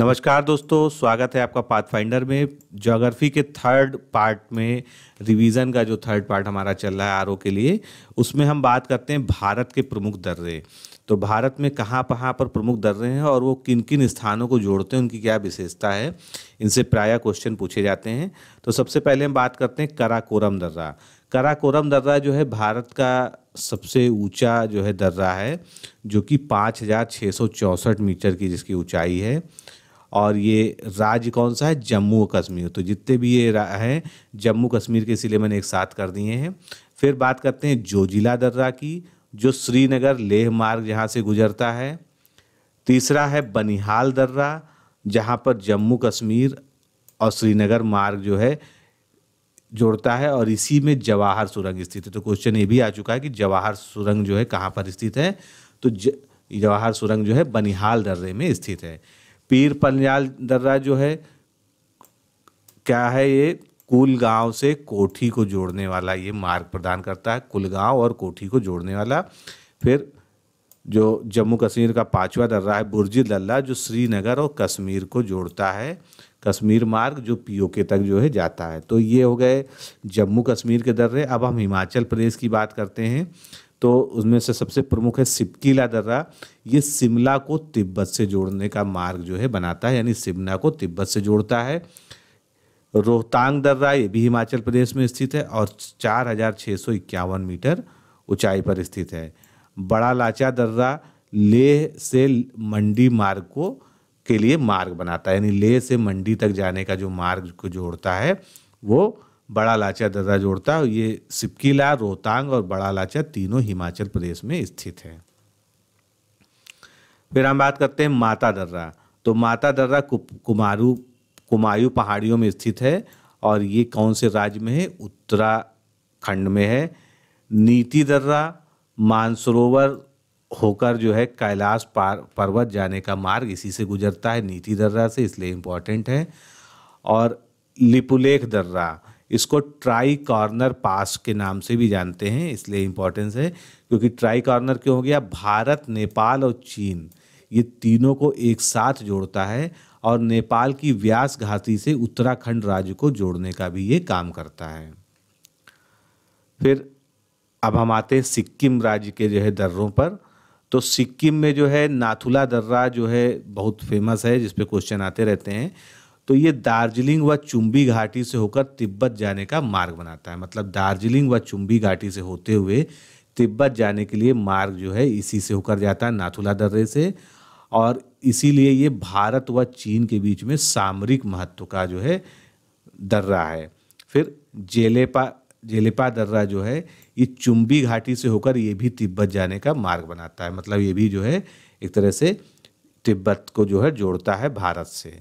नमस्कार दोस्तों स्वागत है आपका पाथफाइंडर में जोग्राफी के थर्ड पार्ट में रिवीजन का जो थर्ड पार्ट हमारा चल रहा है आर के लिए उसमें हम बात करते हैं भारत के प्रमुख दर्रे तो भारत में कहाँ कहाँ पर प्रमुख दर्रे हैं और वो किन किन स्थानों को जोड़ते हैं उनकी क्या विशेषता है इनसे प्राय क्वेश्चन पूछे जाते हैं तो सबसे पहले हम बात करते हैं कराकोरम दर्रा कराकोरम दर्रा जो है भारत का सबसे ऊंचा जो है दर्रा है जो कि पाँच हज़ार छः सौ चौंसठ मीटर की जिसकी ऊंचाई है और ये राज्य कौन सा है जम्मू कश्मीर तो जितने भी ये हैं जम्मू कश्मीर के इसीलिए मैंने एक साथ कर दिए हैं फिर बात करते हैं जोजिला दर्रा की जो श्रीनगर लेह मार्ग यहाँ से गुजरता है तीसरा है बनिहाल दर्रा जहाँ पर जम्मू कश्मीर और श्रीनगर मार्ग जो है जोड़ता है और इसी में जवाहर सुरंग स्थित है तो क्वेश्चन ये भी आ चुका है कि जवाहर सुरंग जो है कहाँ पर स्थित है तो जवाहर सुरंग जो है बनिहाल दर्रे में स्थित है पीर पंजाल दर्रा जो है क्या है ये कुलगांव से कोठी को जोड़ने वाला ये मार्ग प्रदान करता है कुलगांव और कोठी को जोड़ने वाला फिर जो जम्मू कश्मीर का पांचवा दर्रा है बुरजी दल्ला जो श्रीनगर और कश्मीर को जोड़ता है कश्मीर मार्ग जो पीओके तक जो है जाता है तो ये हो गए जम्मू कश्मीर के दर्रे अब हम हिमाचल प्रदेश की बात करते हैं तो उसमें से सबसे प्रमुख है सिपकीला दर्रा ये शिमला को तिब्बत से जोड़ने का मार्ग जो है बनाता है यानी शिमला को तिब्बत से जोड़ता है रोहतांग दर्रा ये भी हिमाचल प्रदेश में स्थित है और चार हजार छः सौ इक्यावन मीटर ऊंचाई पर स्थित है बड़ा लाचा दर्रा लेह से मंडी मार्ग को के लिए मार्ग बनाता है यानी लेह से मंडी तक जाने का जो मार्ग को जोड़ता है वो बड़ा लाचा दर्रा जोड़ता है ये सिपकीला रोहतांग और बड़ा लाचा तीनों हिमाचल प्रदेश में स्थित हैं फिर हम बात करते हैं माता दर्रा तो माता दर्रा कुमारू कुमायू पहाड़ियों में स्थित है और ये कौन से राज्य में है उत्तराखंड में है नीति दर्रा मानसरोवर होकर जो है कैलाश पर्वत जाने का मार्ग इसी से गुजरता है नीति दर्रा से इसलिए इम्पॉर्टेंट है और लिपुलेख दर्रा इसको ट्राई कॉर्नर पास के नाम से भी जानते हैं इसलिए इम्पोर्टेंस है क्योंकि ट्राई कॉर्नर क्यों हो गया भारत नेपाल और चीन ये तीनों को एक साथ जोड़ता है और नेपाल की व्यास घाटी से उत्तराखंड राज्य को जोड़ने का भी ये काम करता है फिर अब हम आते हैं सिक्किम राज्य के जो है दर्रों पर तो सिक्किम में जो है नाथुला दर्रा जो है बहुत फेमस है जिसपे क्वेश्चन आते रहते हैं तो ये दार्जिलिंग व चुंबी घाटी से होकर तिब्बत जाने का मार्ग बनाता है मतलब दार्जिलिंग व चुंबी घाटी से होते हुए तिब्बत जाने के लिए मार्ग जो है इसी से होकर जाता है नाथुला दर्रे से और इसीलिए ये भारत व चीन के बीच में सामरिक महत्व का जो है दर्रा है फिर जेलेपा जेलेपा दर्रा जो है ये चुंबी घाटी से होकर ये भी तिब्बत जाने का मार्ग बनाता है मतलब ये भी जो है एक तरह से तिब्बत को जो है जोड़ता है भारत से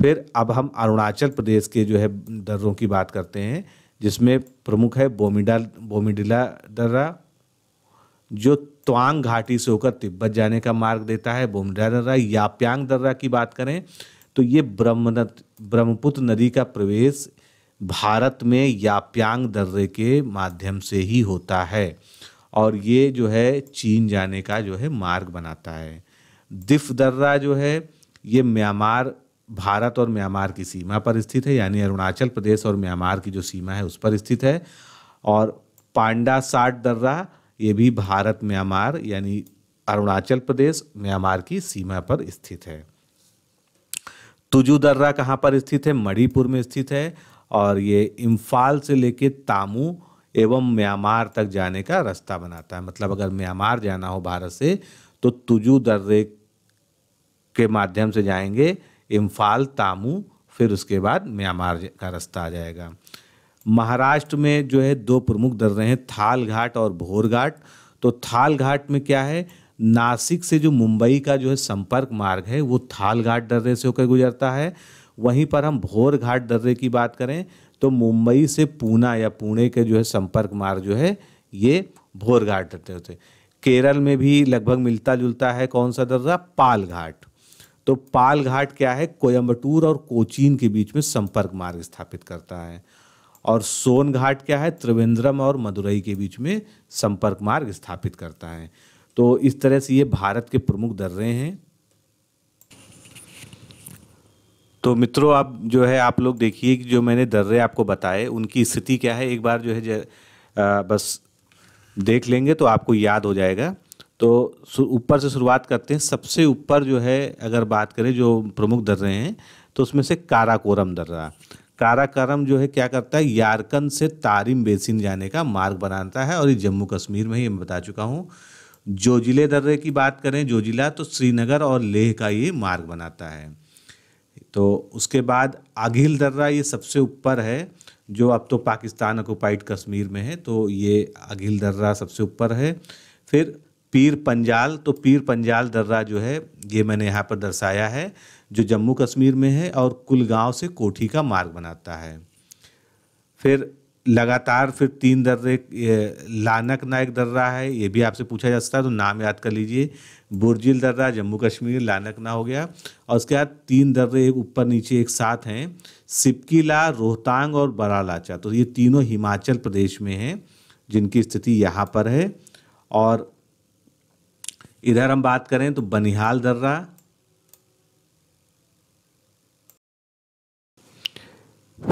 फिर अब हम अरुणाचल प्रदेश के जो है दर्रों की बात करते हैं जिसमें प्रमुख है बोमिडा बोमिडिला दर्रा जो त्वांग घाटी से होकर तिब्बत जाने का मार्ग देता है बोमिडा दर्रा या प्यांग दर्रा की बात करें तो ये ब्रह्म ब्रह्मपुत्र नदी का प्रवेश भारत में याप्यांग दर्रे के माध्यम से ही होता है और ये जो है चीन जाने का जो है मार्ग बनाता है दिफ दर्रा जो है ये म्यांमार भारत और म्यांमार की सीमा पर स्थित है यानी अरुणाचल प्रदेश और म्यांमार की जो सीमा है उस पर स्थित है और पांडा साठ दर्रा ये भी भारत म्यांमार यानी अरुणाचल प्रदेश म्यांमार की सीमा पर स्थित है तुजू दर्रा कहाँ पर स्थित है मणिपुर में स्थित है और ये इम्फाल से लेके तामू एवं म्यांमार तक जाने का रास्ता बनाता है मतलब अगर म्यांमार जाना हो भारत से तो तुजू दर्रे के माध्यम से जाएंगे इम्फाल तामू फिर उसके बाद म्यांमार का रास्ता आ जाएगा महाराष्ट्र में जो है दो प्रमुख दर्रे हैं थाल घाट और भोर घाट तो थाल घाट में क्या है नासिक से जो मुंबई का जो है संपर्क मार्ग है वो थाल घाट दर्रे से होकर गुजरता है वहीं पर हम भोर घाट दर्रे की बात करें तो मुंबई से पूना या पुणे के जो है संपर्क मार्ग जो है ये भोर घाट दर्रे होते केरल में भी लगभग मिलता जुलता है कौन सा दर्रा पाल घाट तो पाल घाट क्या है कोयम्बटूर और कोचीन के बीच में संपर्क मार्ग स्थापित करता है और सोन घाट क्या है त्रिवेंद्रम और मदुरई के बीच में संपर्क मार्ग स्थापित करता है तो इस तरह से ये भारत के प्रमुख दर्रे हैं तो मित्रों आप जो है आप लोग देखिए कि जो मैंने दर्रे आपको बताए उनकी स्थिति क्या है एक बार जो है आ, बस देख लेंगे तो आपको याद हो जाएगा तो ऊपर से शुरुआत करते हैं सबसे ऊपर जो है अगर बात करें जो प्रमुख दर्रे हैं तो उसमें से काराकोरम दर्रा काराकोरम जो है क्या करता है यारकन से तारिम बेसिन जाने का मार्ग बनाता है और ये जम्मू कश्मीर में ही मैं बता चुका हूँ जोजिले दर्रे की बात करें जोजिला तो श्रीनगर और लेह का ये मार्ग बनाता है तो उसके बाद आघिल दर्रा ये सबसे ऊपर है जो अब तो पाकिस्तान ऑक्यूपाइड कश्मीर में है तो ये अघिल दर्रा सबसे ऊपर है फिर पीर पंजाल तो पीर पंजाल दर्रा जो है ये मैंने यहाँ पर दर्शाया है जो जम्मू कश्मीर में है और कुलगांव से कोठी का मार्ग बनाता है फिर लगातार फिर तीन दर्रे लानक नायक दर्रा है ये भी आपसे पूछा जा सकता है तो नाम याद कर लीजिए बुरजिल दर्रा जम्मू कश्मीर लानक ना हो गया और उसके बाद तीन दर्रे एक ऊपर नीचे एक साथ हैं सिपकीला रोहतांग और बरालाचा तो ये तीनों हिमाचल प्रदेश में हैं जिनकी स्थिति यहाँ पर है और इधर हम बात करें तो बनिहाल दर्रा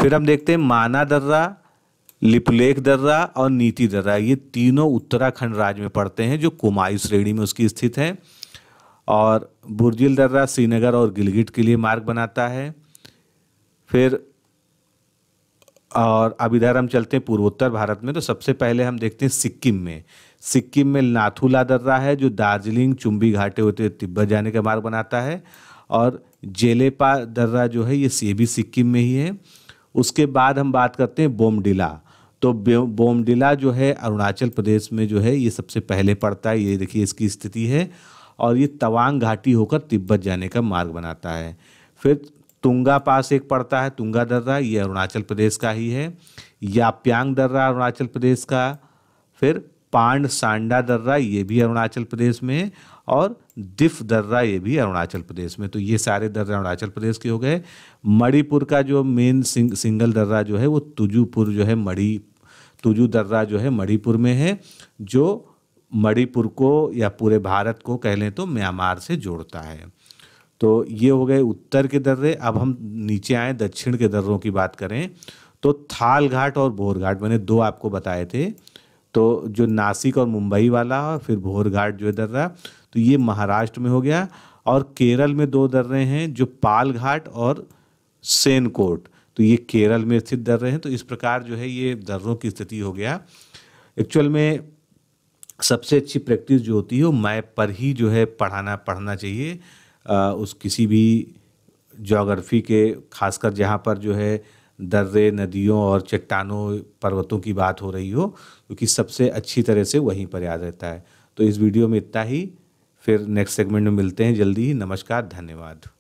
फिर हम देखते हैं माना दर्रा लिपलेख दर्रा और नीति दर्रा ये तीनों उत्तराखंड राज्य में पड़ते हैं जो कुमायूं श्रेणी में उसकी स्थित है और बुर्जिल दर्रा श्रीनगर और गिलगिट के लिए मार्ग बनाता है फिर और अब इधर हम चलते हैं पूर्वोत्तर भारत में तो सबसे पहले हम देखते हैं सिक्किम में सिक्किम में नाथुला दर्रा है जो दार्जिलिंग चुंबी घाटे होते हुए तिब्बत जाने का मार्ग बनाता है और जेलेपा दर्रा जो है ये ये भी सिक्किम में ही है उसके बाद हम बात करते हैं बोमडिला तो बोमडिला जो है अरुणाचल प्रदेश में जो है ये सबसे पहले पड़ता है ये देखिए इसकी स्थिति है और ये तवांग घाटी होकर तिब्बत जाने का मार्ग बनाता है फिर तुंगा पास एक पड़ता है तुंगा दर्रा ये अरुणाचल प्रदेश का ही है या प्यांग दर्रा अरुणाचल प्रदेश का फिर पांड सांडा दर्रा ये भी अरुणाचल प्रदेश में है और दिफ दर्रा ये भी अरुणाचल प्रदेश में तो ये सारे दर्रे अरुणाचल प्रदेश के हो गए मणिपुर का जो मेन सिंग, सिंगल दर्रा जो है वो तुजूपुर जो है मणि तुजू दर्रा जो है मणिपुर में है जो मणिपुर को या पूरे भारत को कह लें तो म्यांमार से जोड़ता है तो ये हो गए उत्तर के दर्रे अब हम नीचे आए दक्षिण के दर्रों की बात करें तो थाल घाट और भोर घाट मैंने दो आपको बताए थे तो जो नासिक और मुंबई वाला और फिर भोर घाट जो दर्रा तो ये महाराष्ट्र में हो गया और केरल में दो दर्रे हैं जो पाल घाट और सेनकोट तो ये केरल में स्थित दर्रे हैं तो इस प्रकार जो है ये दर्रों की स्थिति हो गया एक्चुअल में सबसे अच्छी प्रैक्टिस जो होती है वो मैप पर ही जो है पढ़ाना पढ़ना चाहिए उस किसी भी जोग्राफ़ी के खासकर जहाँ पर जो है दर्रे नदियों और चट्टानों पर्वतों की बात हो रही हो क्योंकि सबसे अच्छी तरह से वहीं पर याद रहता है तो इस वीडियो में इतना ही फिर नेक्स्ट सेगमेंट में मिलते हैं जल्दी ही नमस्कार धन्यवाद